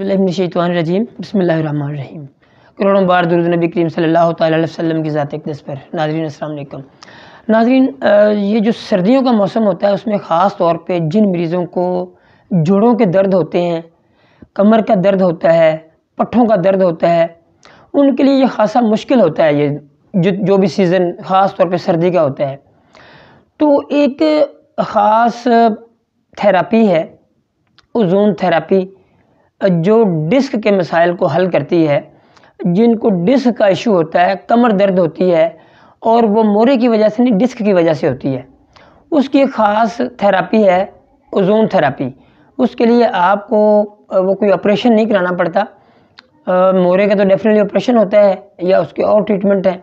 रजीम बसमीम करोड़ों बार दुरुद नबी करीम सल्लल्लाहु अलैहि वसल्लम की ज़ात अकदस पर नाजरीन अस्सलाम नाजरीन ये जो सर्दियों का मौसम होता है उसमें ख़ास तौर पे जिन मरीज़ों को जोड़ों के दर्द होते हैं कमर का दर्द होता है पट्ठों का दर्द होता है उनके लिए ये खासा मुश्किल होता है ये जो जो भी सीज़न ख़ास तौर पर सर्दी का होता है तो एक ख़ास थेरापी है ओजोन थेरापी जो डिस्क के मसाइल को हल करती है जिनको डिस्क का इशू होता है कमर दर्द होती है और वो मोरे की वजह से नहीं डिस्क की वजह से होती है उसकी एक ख़ास थेरापी है ओजोन थेरापी उसके लिए आपको वो कोई ऑपरेशन नहीं कराना पड़ता आ, मोरे का तो डेफिनेटली ऑपरेशन होता है या उसके और ट्रीटमेंट है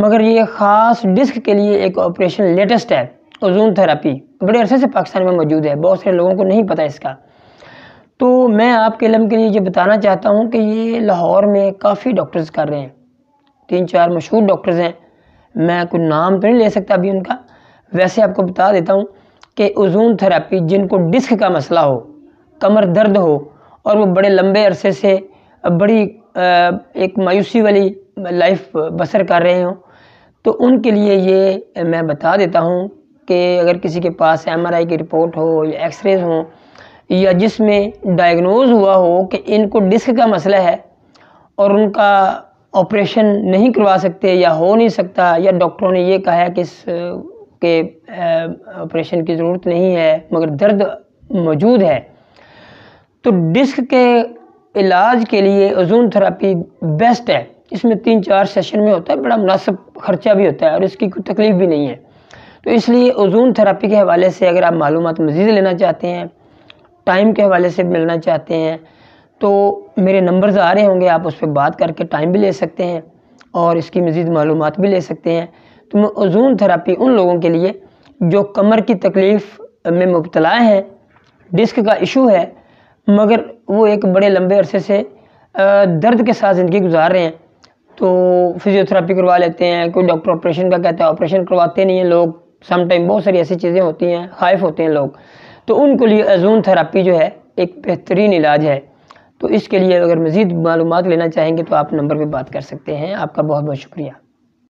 मगर ये ख़ास डिस्क के लिए एक ऑपरेशन लेटेस्ट है ओजोन थेरापी बड़े अरसे से पाकिस्तान में मौजूद है बहुत सारे लोगों को नहीं पता इसका तो मैं आपके इलम के लिए ये बताना चाहता हूँ कि ये लाहौर में काफ़ी डॉक्टर्स कर रहे हैं तीन चार मशहूर डॉक्टर्स हैं मैं कोई नाम तो नहीं ले सकता अभी उनका वैसे आपको बता देता हूँ कि ओजून थेरेपी जिनको डिस्क का मसला हो कमर दर्द हो और वो बड़े लंबे अरसे से बड़ी एक मायूसी वाली लाइफ बसर कर रहे हों तो उनके लिए ये मैं बता देता हूँ कि अगर किसी के पास एमआरआई की रिपोर्ट हो या एक्सरेज हों या जिसमें डायग्नोज हुआ हो कि इनको डिस्क का मसला है और उनका ऑपरेशन नहीं करवा सकते या हो नहीं सकता या डॉक्टरों ने ये कहा है कि इस के ऑपरेशन की ज़रूरत नहीं है मगर दर्द मौजूद है तो डिस्क के इलाज के लिए ओजोन थेरापी बेस्ट है इसमें तीन चार सेशन में होता है बड़ा मुनासिब खर्चा भी होता है और इसकी कोई तकलीफ़ भी नहीं है तो इसलिए ओजोन थेरापी के हवाले से अगर आप मालूम मज़ीद लेना चाहते हैं टाइम के हवाले से मिलना चाहते हैं तो मेरे नंबर्स आ रहे होंगे आप उस पर बात करके टाइम भी ले सकते हैं और इसकी मज़ीद मालूम भी ले सकते हैं तो मैं ओजून थेरापी उन लोगों के लिए जो कमर की तकलीफ़ में मुबतला हैं डिस्क का इशू है मगर वो एक बड़े लंबे अरसे से दर्द के साथ ज़िंदगी गुजार रहे हैं तो फिज़ियोथेरापी करवा लेते हैं कोई डॉक्टर ऑपरेशन का कहता है ऑपरेशन करवाते नहीं हैं लोग समटाइम बहुत सारी ऐसी चीज़ें होती हैं खाइफ होते हैं लोग तो उनके लिए अजून थेरापी जो है एक बेहतरीन इलाज है तो इसके लिए अगर मज़ीद मालूम लेना चाहेंगे तो आप नंबर पर बात कर सकते हैं आपका बहुत बहुत शुक्रिया